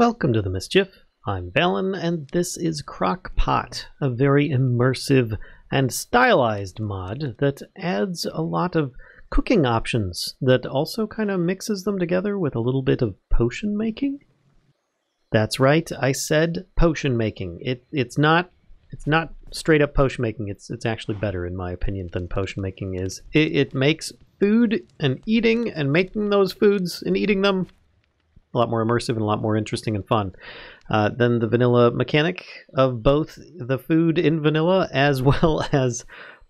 Welcome to the Mischief. I'm Balin, and this is Crockpot, a very immersive and stylized mod that adds a lot of cooking options that also kind of mixes them together with a little bit of potion making. That's right, I said potion making. It, it's not it's not straight up potion making. It's it's actually better in my opinion than potion making is. It, it makes food and eating and making those foods and eating them a lot more immersive and a lot more interesting and fun uh, than the vanilla mechanic of both the food in vanilla as well as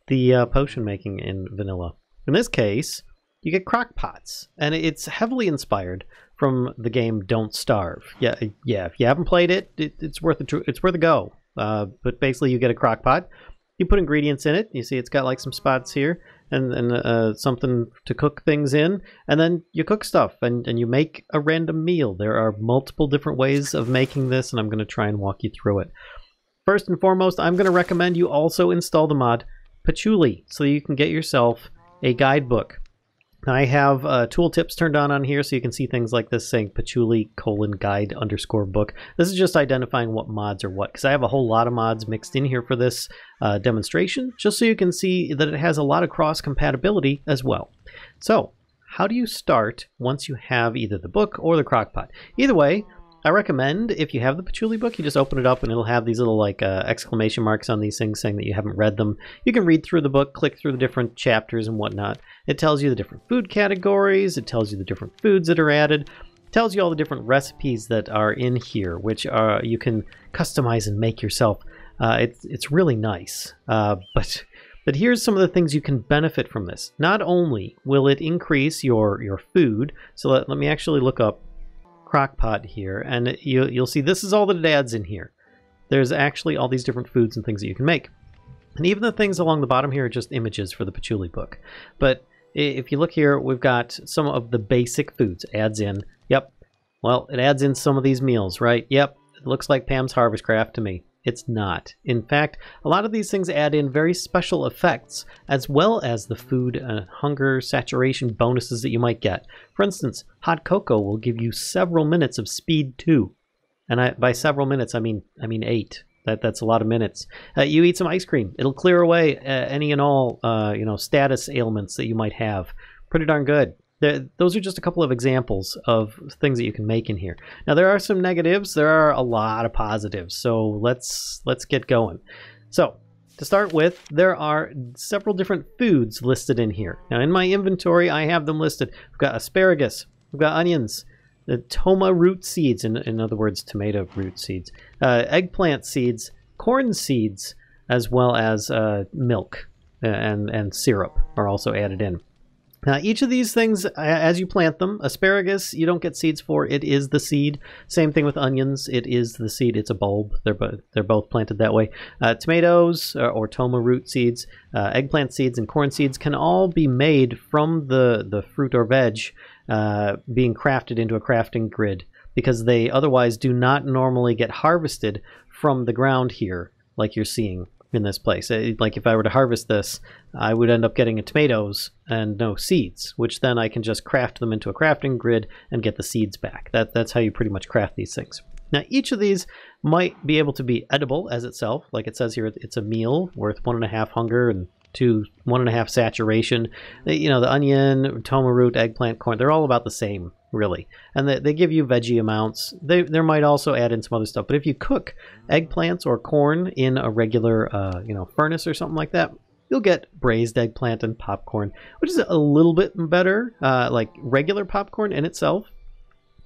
the uh, potion making in vanilla. In this case, you get crock pots, and it's heavily inspired from the game Don't Starve. Yeah, yeah. If you haven't played it, it it's worth a tr- it's worth a go. Uh, but basically, you get a crock pot. You put ingredients in it. You see, it's got like some spots here and, and uh, something to cook things in, and then you cook stuff and, and you make a random meal. There are multiple different ways of making this, and I'm going to try and walk you through it. First and foremost, I'm going to recommend you also install the mod Patchouli so you can get yourself a guidebook. I have uh, tooltips turned on on here so you can see things like this saying patchouli colon guide underscore book. This is just identifying what mods are what because I have a whole lot of mods mixed in here for this uh, demonstration just so you can see that it has a lot of cross compatibility as well. So how do you start once you have either the book or the crockpot? Either way, I recommend if you have the Patchouli book, you just open it up and it'll have these little like uh, exclamation marks on these things saying that you haven't read them. You can read through the book, click through the different chapters and whatnot. It tells you the different food categories, it tells you the different foods that are added, tells you all the different recipes that are in here, which are uh, you can customize and make yourself. Uh, it's it's really nice, uh, but. But here's some of the things you can benefit from this. Not only will it increase your, your food, so let, let me actually look up Crockpot pot here, and you, you'll see this is all that it adds in here. There's actually all these different foods and things that you can make. And even the things along the bottom here are just images for the patchouli book. But if you look here, we've got some of the basic foods. adds in, yep, well, it adds in some of these meals, right? Yep, it looks like Pam's Harvest Craft to me. It's not. In fact, a lot of these things add in very special effects, as well as the food and uh, hunger saturation bonuses that you might get. For instance, hot cocoa will give you several minutes of speed 2. And I, by several minutes, I mean I mean 8. That, that's a lot of minutes. Uh, you eat some ice cream. It'll clear away uh, any and all uh, you know status ailments that you might have. Pretty darn good there, those are just a couple of examples of things that you can make in here. Now there are some negatives, there are a lot of positives, so let's let's get going. So to start with, there are several different foods listed in here. Now in my inventory, I have them listed. I've got asparagus, I've got onions, the toma root seeds, in, in other words, tomato root seeds, uh, eggplant seeds, corn seeds, as well as uh, milk uh, and, and syrup are also added in. Now, each of these things, as you plant them, asparagus, you don't get seeds for, it is the seed. Same thing with onions, it is the seed, it's a bulb. They're, both, they're both planted that way. Uh, tomatoes or, uh, or, toma root seeds, uh, eggplant seeds, and corn seeds can all be made from the, the fruit or veg uh, being crafted into a crafting grid because they otherwise do not normally get harvested from the ground here, like you're seeing in this place. Eh, like if I were to harvest this, I would end up getting tomatoes and no seeds, which then I can just craft them into a crafting grid and get the seeds back. That that's how you pretty much craft these things. Now each of these might be able to be edible as itself, like it says here, it's a meal worth one and a half hunger and to one and a half saturation. Eh, you know, the onion, toma root, eggplant, corn, they're all about the same really. And they, they give you veggie amounts. They, they might also add in some other stuff. But if you cook eggplants or corn in a regular, uh, you know, furnace or something like that, you'll get braised eggplant and popcorn, which is a little bit better, uh, like regular popcorn in itself.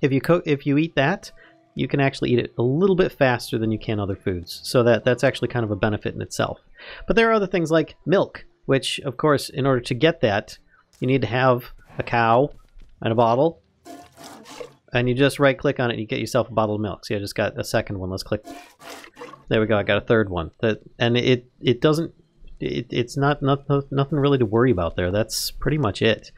If you cook if you eat that, you can actually eat it a little bit faster than you can other foods. So that that's actually kind of a benefit in itself. But there are other things like milk, which of course, in order to get that, you need to have a cow and a bottle and you just right click on it and you get yourself a bottle of milk. See, I just got a second one. Let's click. There we go. I got a third one. That and it it doesn't it, it's not, not nothing really to worry about there. That's pretty much it.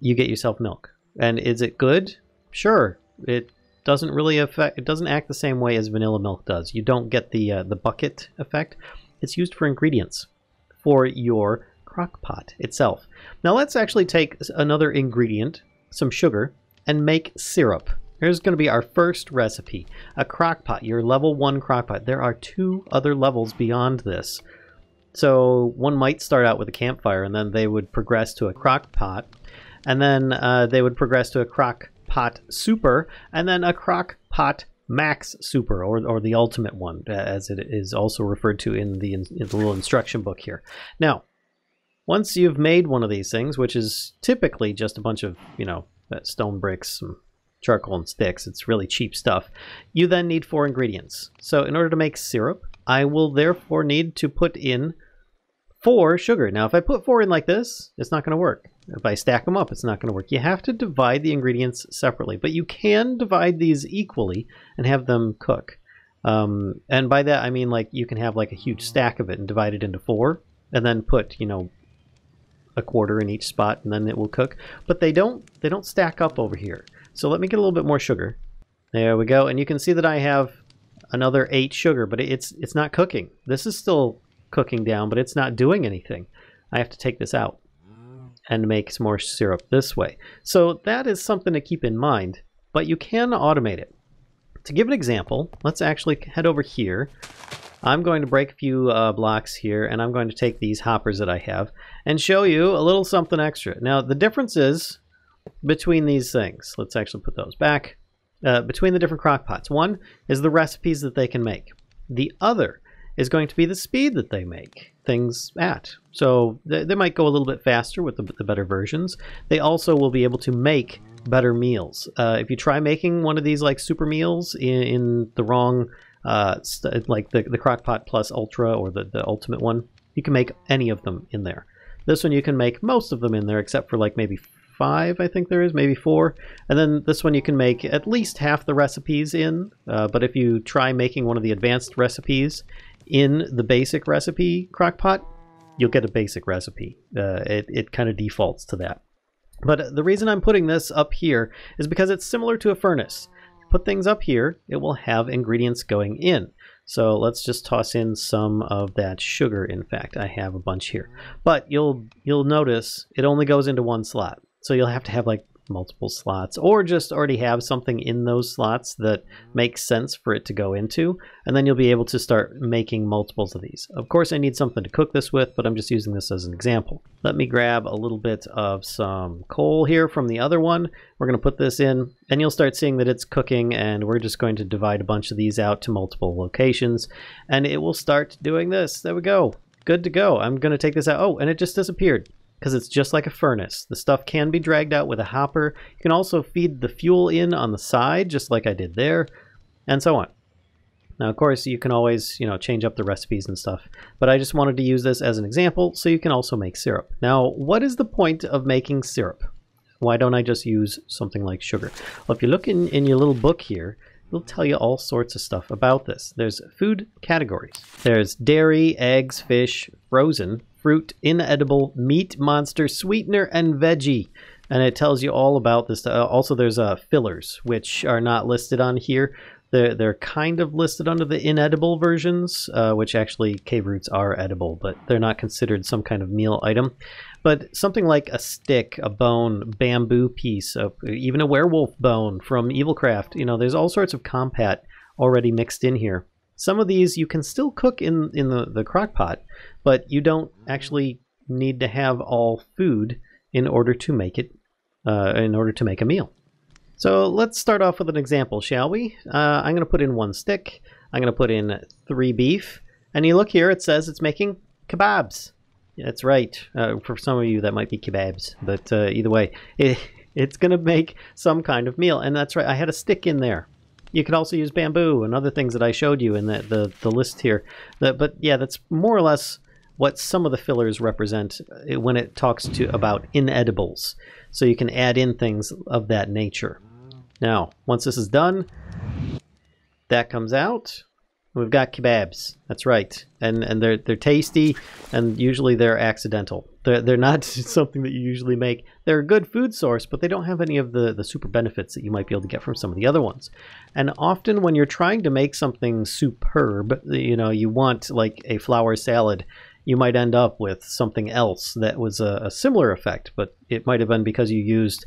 You get yourself milk. And is it good? Sure. It doesn't really affect it doesn't act the same way as vanilla milk does. You don't get the uh, the bucket effect. It's used for ingredients for your crock pot itself. Now let's actually take another ingredient, some sugar, and make syrup. Here's going to be our first recipe. A crockpot, your level 1 crockpot. There are two other levels beyond this. So one might start out with a campfire and then they would progress to a crockpot. And then uh, they would progress to a crockpot super and then a crockpot max super or, or the ultimate one uh, as it is also referred to in the, in the little instruction book here. Now, once you've made one of these things, which is typically just a bunch of, you know, stone bricks, some charcoal and sticks. It's really cheap stuff. You then need four ingredients. So in order to make syrup, I will therefore need to put in four sugar. Now, if I put four in like this, it's not going to work. If I stack them up, it's not going to work. You have to divide the ingredients separately, but you can divide these equally and have them cook. Um, and by that, I mean like you can have like a huge stack of it and divide it into four and then put, you know, a quarter in each spot and then it will cook. But they don't they don't stack up over here. So let me get a little bit more sugar. There we go. And you can see that I have another eight sugar, but it's it's not cooking. This is still cooking down, but it's not doing anything. I have to take this out and make some more syrup this way. So that is something to keep in mind, but you can automate it. To give an example, let's actually head over here I'm going to break a few uh, blocks here and I'm going to take these hoppers that I have and show you a little something extra. Now the difference is between these things. Let's actually put those back. Uh, between the different crock pots. One is the recipes that they can make. The other is going to be the speed that they make things at. So they, they might go a little bit faster with the, the, better versions. They also will be able to make better meals. Uh, if you try making one of these like super meals in, in the wrong uh, like the, the Crock-Pot Plus Ultra or the, the ultimate one. You can make any of them in there. This one you can make most of them in there except for like maybe five, I think there is, maybe four. And then this one you can make at least half the recipes in, uh, but if you try making one of the advanced recipes in the basic recipe crockpot, you'll get a basic recipe. Uh, it it kind of defaults to that. But the reason I'm putting this up here is because it's similar to a furnace put things up here, it will have ingredients going in. So let's just toss in some of that sugar. In fact, I have a bunch here. But you'll you'll notice it only goes into one slot. So you'll have to have like multiple slots or just already have something in those slots that makes sense for it to go into and then you'll be able to start making multiples of these of course i need something to cook this with but i'm just using this as an example let me grab a little bit of some coal here from the other one we're going to put this in and you'll start seeing that it's cooking and we're just going to divide a bunch of these out to multiple locations and it will start doing this there we go good to go i'm going to take this out oh and it just disappeared because it's just like a furnace. The stuff can be dragged out with a hopper. You can also feed the fuel in on the side, just like I did there, and so on. Now, of course, you can always, you know, change up the recipes and stuff, but I just wanted to use this as an example so you can also make syrup. Now, what is the point of making syrup? Why don't I just use something like sugar? Well, if you look in, in your little book here, it'll tell you all sorts of stuff about this. There's food categories. There's dairy, eggs, fish, frozen, fruit, inedible, meat monster, sweetener, and veggie. And it tells you all about this. Uh, also, there's uh, fillers, which are not listed on here. They're, they're kind of listed under the inedible versions, uh, which actually cave roots are edible, but they're not considered some kind of meal item. But something like a stick, a bone, bamboo piece, a, uh, even a werewolf bone from Evilcraft, you know, there's all sorts of compat already mixed in here. Some of these you can still cook in, in the, the crock pot, but you don't mm-hmm. actually need to have all food in order to make it, uh, in order to make a meal. So let's start off with an example, shall we? Uh, I'm going to put in one stick. I'm going to put in three beef. And you look here, it says it's making kebabs. That's right. Uh, for some of you, that might be kebabs. But uh, either way, it, it's going to make some kind of meal. And that's right. I had a stick in there. You can also use bamboo and other things that I showed you in the, the, the list here. The, but yeah, that's more or less what some of the fillers represent uh, when it talks to about inedibles. So you can add in things of that nature. Now, once this is done, that comes out. We've got kebabs. That's right, and and they're they're tasty, and usually they're accidental. They're they're not something that you usually make. They're a good food source, but they don't have any of the the super benefits that you might be able to get from some of the other ones. And often when you're trying to make something superb, you know, you want like a flour salad. You might end up with something else that was a, a similar effect, but it might have been because you used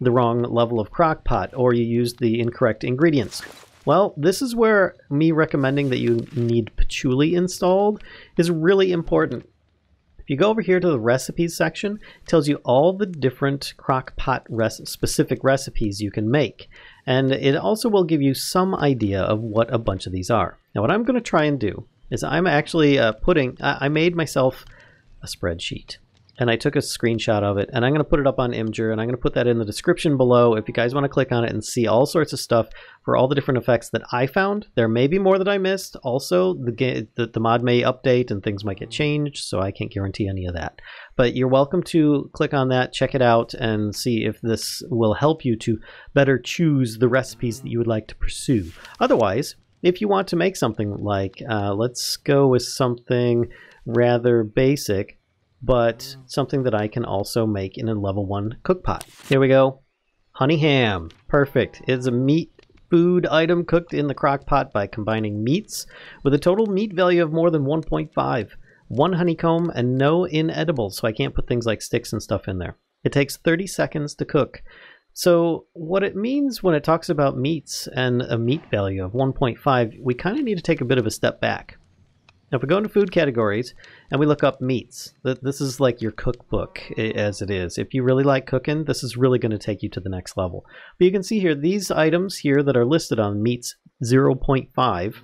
the wrong level of crock pot or you used the incorrect ingredients well, this is where me recommending that you need Patchouli installed is really important. If you go over here to the recipes section, it tells you all the different crock pot rec specific recipes you can make. And it also will give you some idea of what a bunch of these are. Now what I'm going to try and do is I'm actually uh, putting, I, I made myself a spreadsheet and I took a screenshot of it and I'm going to put it up on Imgur and I'm going to put that in the description below if you guys want to click on it and see all sorts of stuff for all the different effects that I found. There may be more that I missed. Also, the, the, the mod may update and things might get changed, so I can't guarantee any of that. But you're welcome to click on that, check it out, and see if this will help you to better choose the recipes that you would like to pursue. Otherwise, if you want to make something like, uh, let's go with something rather basic, but something that I can also make in a level 1 cookpot. Here we go. Honey ham. Perfect. It's a meat food item cooked in the crock pot by combining meats with a total meat value of more than 1.5. One honeycomb and no inedibles, so I can't put things like sticks and stuff in there. It takes 30 seconds to cook. So what it means when it talks about meats and a meat value of 1.5, we kind of need to take a bit of a step back. Now, if we go into food categories and we look up meats, this is like your cookbook as it is. If you really like cooking, this is really going to take you to the next level. But you can see here, these items here that are listed on meats 0.5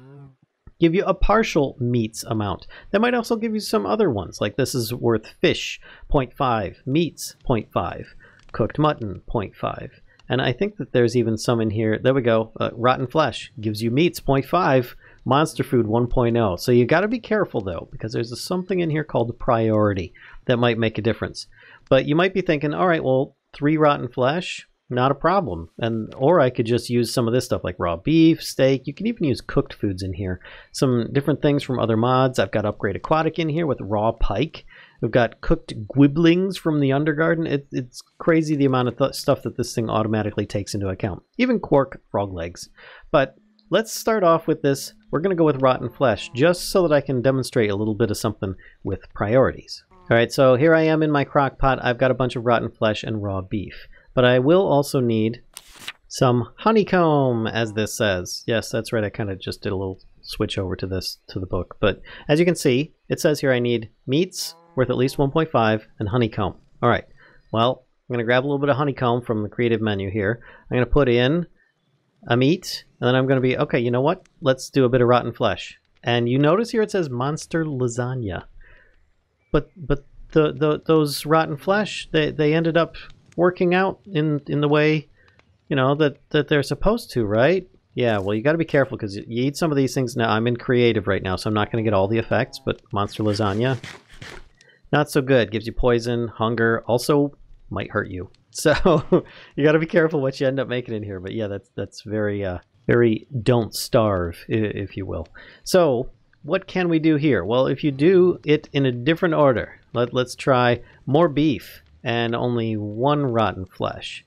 give you a partial meats amount. That might also give you some other ones, like this is worth fish 0.5, meats 0.5, cooked mutton 0.5. And I think that there's even some in here. There we go. Uh, rotten flesh gives you meats 0.5 Monster Food 1.0. So you got to be careful though, because there's something in here called priority that might make a difference. But you might be thinking, all right, well, three rotten flesh, not a problem. And or I could just use some of this stuff like raw beef, steak. You can even use cooked foods in here. Some different things from other mods. I've got Upgrade Aquatic in here with raw pike. We've got cooked gwiblings from the Undergarden. It, it's crazy the amount of th stuff that this thing automatically takes into account. Even quark frog legs. But Let's start off with this. We're going to go with Rotten Flesh, just so that I can demonstrate a little bit of something with priorities. All right, so here I am in my crock pot. I've got a bunch of rotten flesh and raw beef, but I will also need some honeycomb, as this says. Yes, that's right. I kind of just did a little switch over to this, to the book. But as you can see, it says here I need meats worth at least 1.5 and honeycomb. All right, well, I'm going to grab a little bit of honeycomb from the creative menu here. I'm going to put in a meat, and then I'm going to be, okay, you know what? Let's do a bit of rotten flesh. And you notice here it says monster lasagna. But but the, the those rotten flesh, they, they ended up working out in, in the way, you know, that, that they're supposed to, right? Yeah, well, you got to be careful because you eat some of these things. Now, I'm in creative right now, so I'm not going to get all the effects, but monster lasagna, not so good. Gives you poison, hunger, also might hurt you. So you got to be careful what you end up making in here. But yeah, that's that's very uh, very don't starve, if you will. So what can we do here? Well, if you do it in a different order, let, let's try more beef and only one rotten flesh.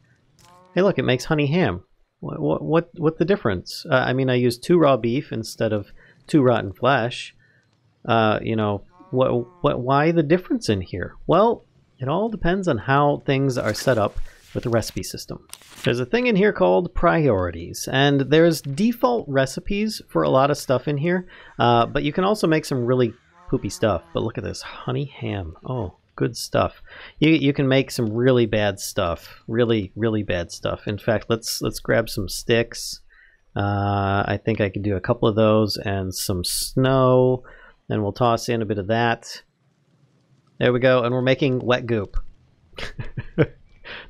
Hey, look, it makes honey ham. What what what, what the difference? Uh, I mean, I use two raw beef instead of two rotten flesh. Uh, you know what what why the difference in here? Well, it all depends on how things are set up with the recipe system. There's a thing in here called priorities, and there's default recipes for a lot of stuff in here, uh, but you can also make some really poopy stuff. But look at this, honey ham. Oh, good stuff. You, you can make some really bad stuff, really, really bad stuff. In fact, let's, let's grab some sticks. Uh, I think I can do a couple of those and some snow, and we'll toss in a bit of that. There we go, and we're making wet goop.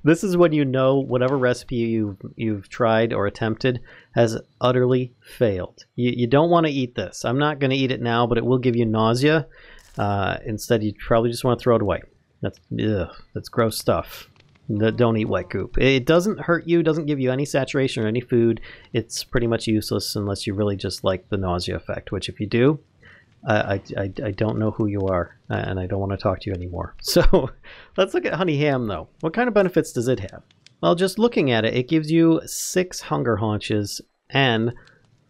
this is when you know whatever recipe you've, you've tried or attempted has utterly failed. You, you don't want to eat this. I'm not going to eat it now, but it will give you nausea. Uh, instead, you probably just want to throw it away. That's, ugh, that's gross stuff. don't eat wet goop. It doesn't hurt you, doesn't give you any saturation or any food. It's pretty much useless unless you really just like the nausea effect, which if you do, I, I, I don't know who you are, and I don't want to talk to you anymore. So let's look at Honey Ham, though. What kind of benefits does it have? Well, just looking at it, it gives you six hunger haunches and,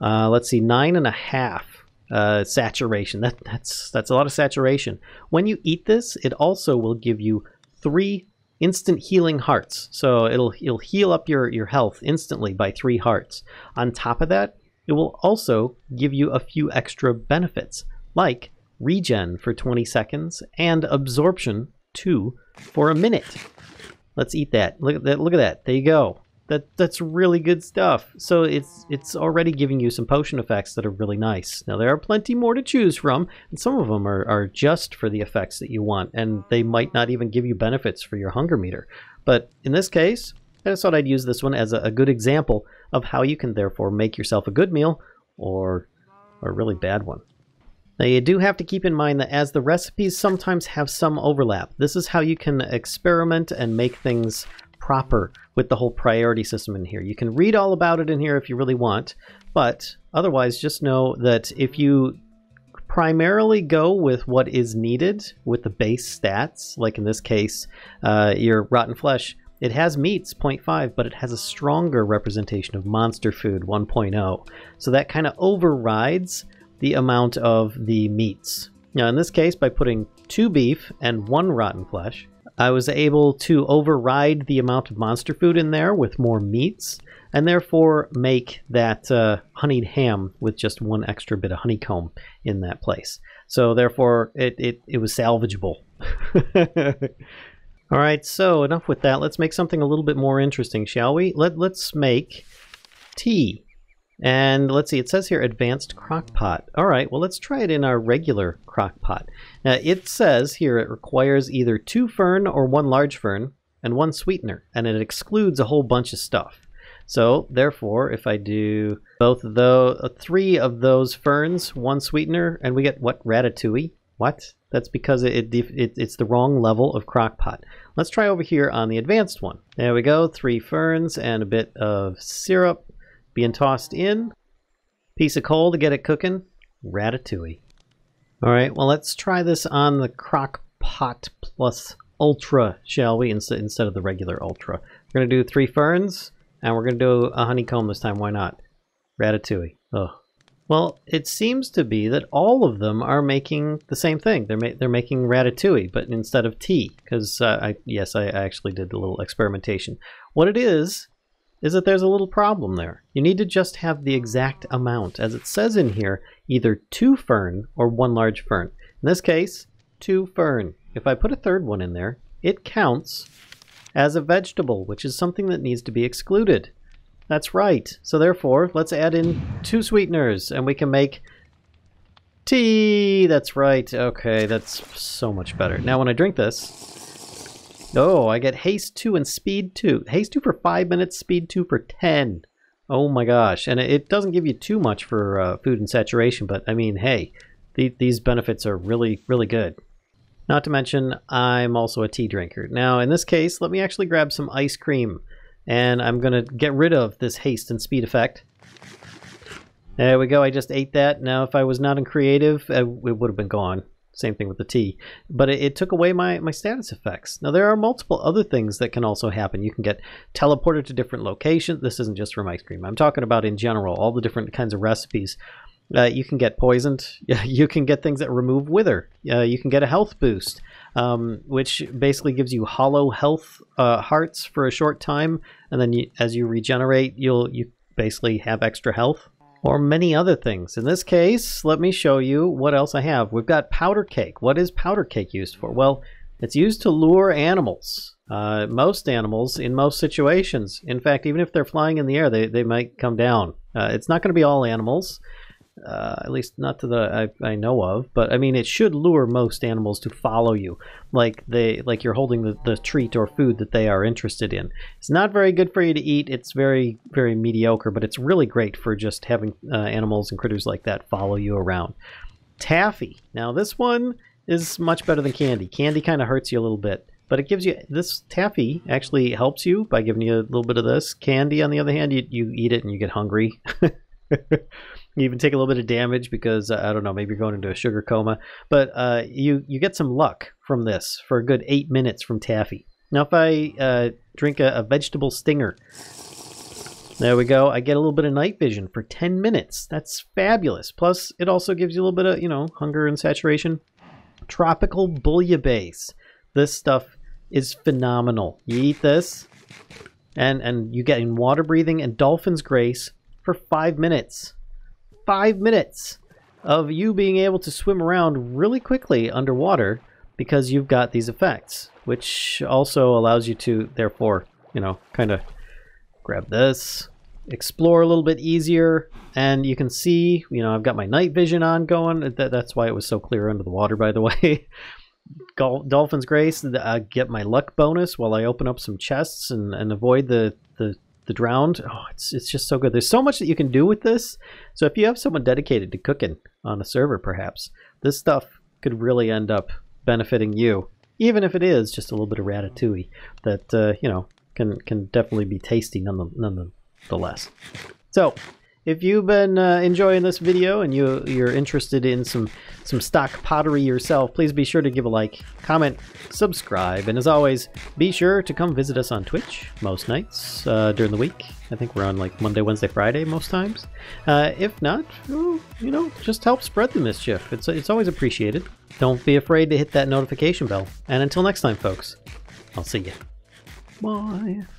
uh, let's see, nine and a half uh, saturation. That, that's, that's a lot of saturation. When you eat this, it also will give you three instant healing hearts. So it'll, it'll heal up your, your health instantly by three hearts. On top of that, it will also give you a few extra benefits like regen for 20 seconds and absorption 2 for a minute. Let's eat that. Look at that. Look at that. There you go. That that's really good stuff. So it's it's already giving you some potion effects that are really nice. Now there are plenty more to choose from, and some of them are, are just for the effects that you want, and they might not even give you benefits for your hunger meter. But in this case, I just thought I'd use this one as a, a good example of how you can therefore make yourself a good meal or, or a really bad one. Now you do have to keep in mind that as the recipes sometimes have some overlap, this is how you can experiment and make things proper with the whole priority system in here. You can read all about it in here if you really want, but otherwise just know that if you primarily go with what is needed with the base stats, like in this case, uh, your rotten flesh. It has meats, 0.5, but it has a stronger representation of monster food, 1.0. So that kind of overrides the amount of the meats. Now in this case, by putting two beef and one rotten flesh, I was able to override the amount of monster food in there with more meats, and therefore make that uh, honeyed ham with just one extra bit of honeycomb in that place. So therefore, it, it, it was salvageable. All right, so enough with that. Let's make something a little bit more interesting, shall we? Let, let's make tea. And let's see, it says here advanced crock pot. All right, well, let's try it in our regular crock pot. Now, it says here it requires either two fern or one large fern and one sweetener, and it excludes a whole bunch of stuff. So therefore, if I do both of those, uh, three of those ferns, one sweetener, and we get what ratatouille. What? That's because it, it, it's the wrong level of crock pot. Let's try over here on the advanced one. There we go. Three ferns and a bit of syrup being tossed in. Piece of coal to get it cooking. Ratatouille. All right, well, let's try this on the crock pot plus ultra, shall we, instead, instead of the regular ultra. We're going to do three ferns, and we're going to do a honeycomb this time. Why not? Ratatouille. Oh. Well, it seems to be that all of them are making the same thing. They're ma they're making ratatouille, but instead of tea, because uh, I yes, I actually did a little experimentation. What it is is that there's a little problem there. You need to just have the exact amount. As it says in here, either two fern or one large fern. In this case, two fern. If I put a third one in there, it counts as a vegetable, which is something that needs to be excluded. That's right. So therefore, let's add in two sweeteners and we can make tea. That's right. Okay, that's so much better. Now when I drink this, Oh, I get haste 2 and speed 2. Haste 2 for 5 minutes, speed 2 for 10. Oh my gosh. And it doesn't give you too much for uh, food and saturation, but I mean, hey, these benefits are really, really good. Not to mention, I'm also a tea drinker. Now, in this case, let me actually grab some ice cream. And I'm going to get rid of this haste and speed effect. There we go. I just ate that. Now, if I was not in creative, uh, it would have been gone. Same thing with the T. But it, it, took away my, my status effects. Now, there are multiple other things that can also happen. You can get teleported to different locations. This isn't just for my stream. I'm talking about in general, all the different kinds of recipes. Uh, you can get poisoned. You can get things that remove wither. Uh, you can get a health boost, um, which basically gives you hollow health uh, hearts for a short time, and then you, as you regenerate, you'll you basically have extra health or many other things. In this case, let me show you what else I have. We've got powder cake. What is powder cake used for? Well, it's used to lure animals. Uh, most animals in most situations. In fact, even if they're flying in the air, they, they might come down. Uh, it's not going to be all animals uh, at least not to the I, I, know of. But I mean, it should lure most animals to follow you, like they like you're holding the, the treat or food that they are interested in. It's not very good for you to eat. It's very very mediocre, but it's really great for just having uh, animals and critters like that follow you around. Taffy. Now this one is much better than candy. Candy kind of hurts you a little bit but it gives you this taffy actually helps you by giving you a little bit of this candy on the other hand you, you eat it and you get hungry You even take a little bit of damage because uh, I don't know, maybe you're going into a sugar coma. But uh, you you get some luck from this for a good eight minutes from Taffy. Now, if I uh, drink a, a, vegetable stinger, there we go. I get a little bit of night vision for 10 minutes. That's fabulous. Plus, it also gives you a little bit of, you know, hunger and saturation. Tropical bouillabaisse. This stuff is phenomenal. You eat this, and, and you get in water breathing and dolphin's grace for five minutes five minutes of you being able to swim around really quickly underwater because you've got these effects, which also allows you to, therefore, you know, kind of grab this, explore a little bit easier, and you can see, you know, I've got my night vision on going. That, that's why it was so clear under the water, by the way. Dolphin's Grace, I get my luck bonus while I open up some chests and, and avoid the, the the Drowned. Oh, it's it's just so good. There's so much that you can do with this. So if you have someone dedicated to cooking on a server, perhaps this stuff could really end up benefiting you, even if it is just a little bit of ratatouille that uh, you know can can definitely be tasty none the, nonetheless. So if you've been uh, enjoying this video and you you're interested in some some stock pottery yourself please be sure to give a like comment subscribe and as always be sure to come visit us on twitch most nights uh, during the week i think we're on like monday wednesday friday most times uh, if not you know just help spread the mischief it's it's always appreciated don't be afraid to hit that notification bell and until next time folks i'll see you bye